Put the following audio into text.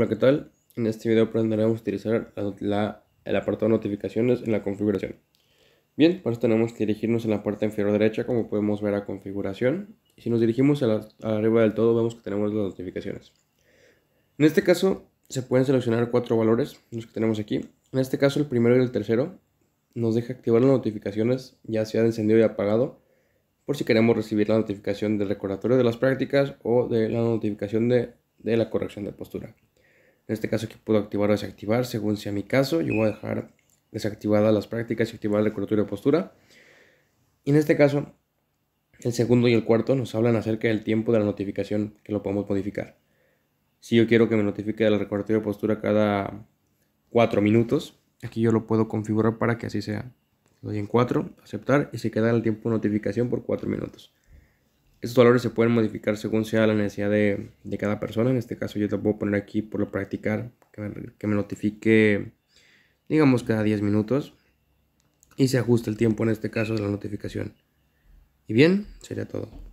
Hola, ¿qué tal? En este video aprenderemos a utilizar la, el apartado de notificaciones en la configuración. Bien, para tenemos que dirigirnos en la parte inferior derecha, como podemos ver a configuración. si nos dirigimos a la, arriba del todo, vemos que tenemos las notificaciones. En este caso, se pueden seleccionar cuatro valores, los que tenemos aquí. En este caso, el primero y el tercero nos deja activar las notificaciones, ya sea de encendido y apagado, por si queremos recibir la notificación del recordatorio de las prácticas o de la notificación de la corrección de postura. En este caso aquí puedo activar o desactivar según sea mi caso. Yo voy a dejar desactivadas las prácticas y activar la recurritura de postura. Y en este caso, el segundo y el cuarto nos hablan acerca del tiempo de la notificación que lo podemos modificar. Si yo quiero que me notifique de la de postura cada cuatro minutos, aquí yo lo puedo configurar para que así sea. Lo doy en 4, aceptar y se queda el tiempo de notificación por cuatro minutos. Estos valores se pueden modificar según sea la necesidad de, cada persona. En este caso yo te puedo poner aquí por lo practicar, que me, que me notifique, digamos, cada 10 minutos. Y se ajusta el tiempo, en este caso, de la notificación. Y bien, sería todo.